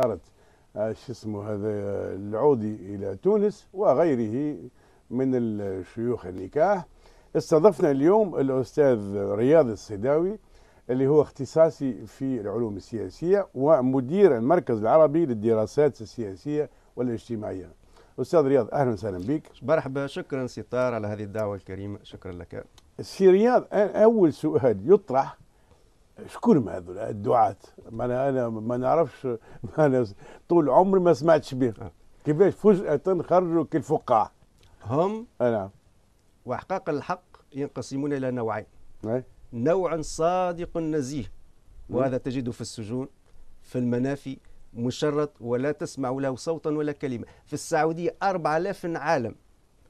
زيارة آه، شو اسمه هذا العودي إلى تونس وغيره من الشيوخ النكاح استضفنا اليوم الأستاذ رياض الصداوي اللي هو اختصاصي في العلوم السياسية ومدير المركز العربي للدراسات السياسية والاجتماعية أستاذ رياض أهلا وسهلا بك مرحبا شكرا ستار على هذه الدعوة الكريمة شكرا لك سي رياض أول سؤال يطرح شكون هذول الدعاة ما انا انا ما نعرفش ما أنا طول عمري ما سمعتش بهم آه. كيفاش فجأة خرجوا كالفقاع هم نعم واحقاق الحق ينقسمون الى نوعين نوع صادق نزيه وهذا تجده في السجون في المنافي مشرد ولا تسمع له صوتا ولا كلمة في السعودية 4000 عالم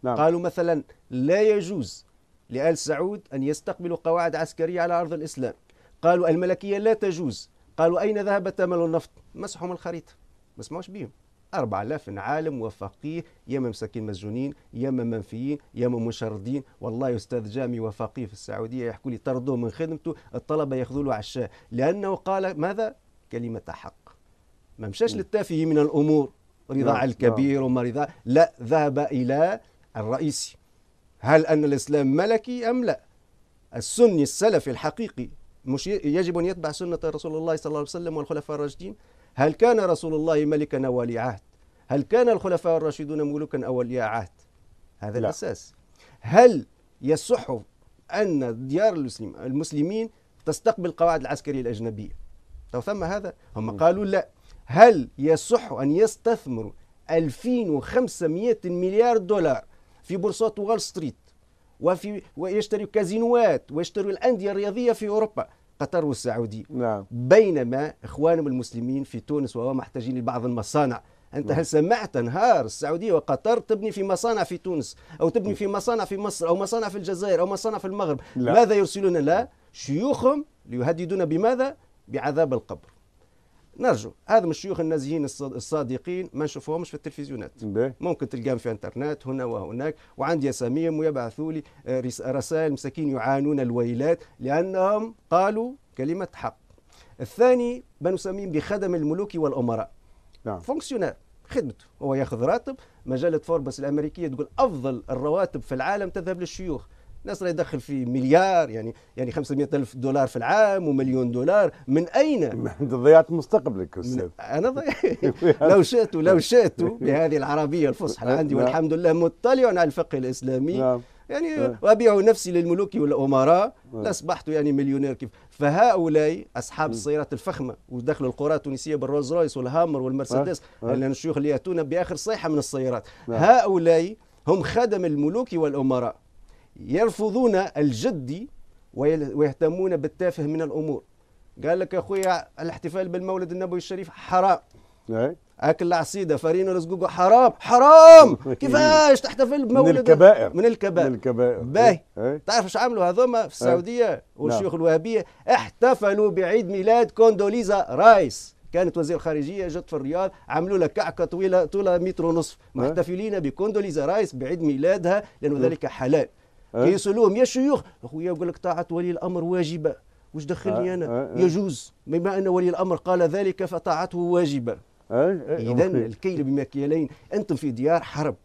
نعم. قالوا مثلا لا يجوز لآل سعود أن يستقبلوا قواعد عسكرية على أرض الإسلام قالوا الملكية لا تجوز قالوا أين ذهب ثمن النفط مسحوا من الخريطة ما سمعوش بيهم 4000 عالم وفقيه يا مساكين مسجونين يا منفيين يا مشردين والله استاذ جامي وفقيه في السعوديه يحكوا لي طردوه من خدمته الطلبه ياخذوا له عشاء لانه قال ماذا كلمه حق ما مشاش للتافه من الامور رضاع نعم، الكبير نعم. وما رضاع لا ذهب الى الرئيسي هل ان الاسلام ملكي ام لا السني السلفي الحقيقي مش يجب أن يتبع سنة رسول الله صلى الله عليه وسلم والخلفاء الراشدين هل كان رسول الله ملكا أو ولي عهد هل كان الخلفاء الراشدون ملوكا أو ولي عهد هذا لا. الأساس هل يصح أن ديار المسلم المسلمين تستقبل قواعد العسكرية الأجنبية تو ثم هذا هم قالوا لا هل يصح أن يستثمروا 2500 مليار دولار في بورصات وول ستريت وفي ويشتري كازينوات ويشتري الأندية الرياضية في أوروبا قطر والسعودية نعم. بينما إخوانهم المسلمين في تونس وهو محتاجين لبعض المصانع انت نعم. هل سمعت نهار السعوديه وقطر تبني في مصانع في تونس او تبني في مصانع في مصر او مصانع في الجزائر او مصانع في المغرب لا. ماذا يرسلون لا شيوخهم ليهددون بماذا بعذاب القبر نرجو هذا من الشيوخ النازيين الصادقين ما نشوفوهمش في التلفزيونات ممكن تلقاهم في انترنت هنا وهناك وعندي اساميهم ويبعثوا لي آه، رسائل مساكين يعانون الويلات لانهم قالوا كلمه حق الثاني ما نسميهم بخدم الملوك والامراء نعم. فونكسيونير خدمته هو ياخذ راتب مجله فوربس الامريكيه تقول افضل الرواتب في العالم تذهب للشيوخ الناس راه يدخل في مليار يعني يعني 500 ألف دولار في العام ومليون دولار من أين؟ أنت ضيعت مستقبلك أستاذ أنا ضيعت لو شئت لو شئت بهذه العربية الفصحى نعم. عندي نعم. والحمد لله مطلع على الفقه الإسلامي نعم. يعني وابيع نعم. نفسي للملوك والامراء لاصبحت يعني مليونير كيف فهؤلاء اصحاب السيارات الفخمه ودخلوا القرى التونسيه بالرولز رويس والهامر والمرسيدس لان الشيوخ اللي ياتون باخر صيحه من السيارات هؤلاء هم خدم الملوك والامراء يرفضون الجدي ويهتمون بالتافه من الامور قال لك يا اخويا الاحتفال بالمولد النبوي الشريف حرام إيه؟ اكل العصيده فرين الرزقوق حرام حرام إيه. كيفاش تحتفل بمولد من الكبائر من الكبائر من الكبائر باهي إيه؟ تعرف ايش عملوا هذوما في السعوديه والشيوخ نعم. الوهابيه احتفلوا بعيد ميلاد كوندوليزا رايس كانت وزير خارجيه جت في الرياض عملوا لها كعكه طويله طولها متر ونصف محتفلين بكوندوليزا رايس بعيد ميلادها لانه ذلك حلال أه؟ يسالوهم يا شيوخ اخويا يقول لك طاعه ولي الامر واجبه واش دخلني إيه؟ انا إيه؟ إيه؟ يجوز بما ان ولي الامر قال ذلك فطاعته واجبه اذا الكيل بمكيالين انتم في ديار حرب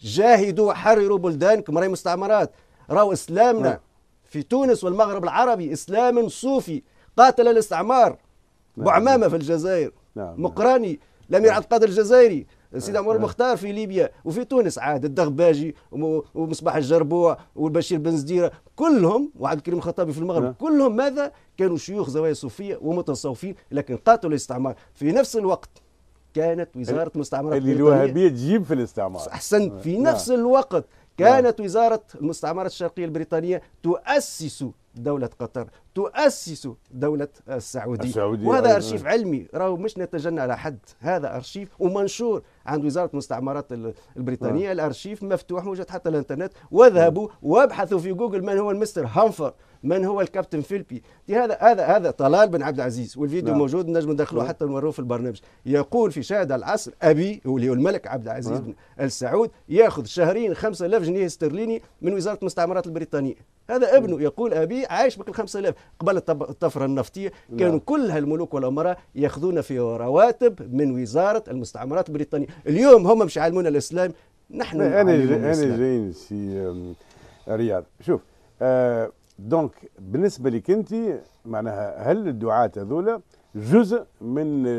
جاهدوا وحرروا بلدانكم راهي مستعمرات راهو اسلامنا في تونس والمغرب العربي اسلام صوفي قاتل الاستعمار بوعمامه نعم. في الجزائر نعم. مقراني الامير نعم. عبد القادر الجزائري سيدي عمر المختار في ليبيا وفي تونس عاد الدغباجي ومصباح الجربوع والبشير بن زديره كلهم وعبد الكريم الخطابي في المغرب نعم. كلهم ماذا كانوا شيوخ زوايا صوفيه ومتصوفين لكن قاتلوا الاستعمار في نفس الوقت كانت وزاره المستعمرات اللي الوهابيه تجيب في الاستعمار احسنت نعم. في نعم. نفس الوقت كانت وزارة المستعمرات الشرقية البريطانية تؤسس دولة قطر تؤسس دولة السعودية, السعودية وهذا أرشيف علمي راهو مش نتجنى على حد هذا أرشيف ومنشور عند وزاره المستعمرات البريطانيه آه. الارشيف مفتوح موجود حتى الانترنت واذهبوا آه. وابحثوا في جوجل من هو المستر هامفر من هو الكابتن فيلبي هذا هذا هذا طلال بن عبد العزيز والفيديو لا. نعم. موجود نجم ندخلوه نعم. حتى نوروه في البرنامج يقول في شاهد العصر ابي واللي هو الملك عبد العزيز نعم. بن ال سعود ياخذ شهرين 5000 جنيه استرليني من وزاره المستعمرات البريطانيه هذا ابنه يقول ابي عايش بك 5000 قبل الطفره النفطيه كانوا كل هالملوك والامراء ياخذون في رواتب من وزاره المستعمرات البريطانيه اليوم هم مش يعلمونا الاسلام نحن انا انا جاي سي رياض شوف آه دونك بالنسبه لك انت معناها هل الدعاة هذولا جزء من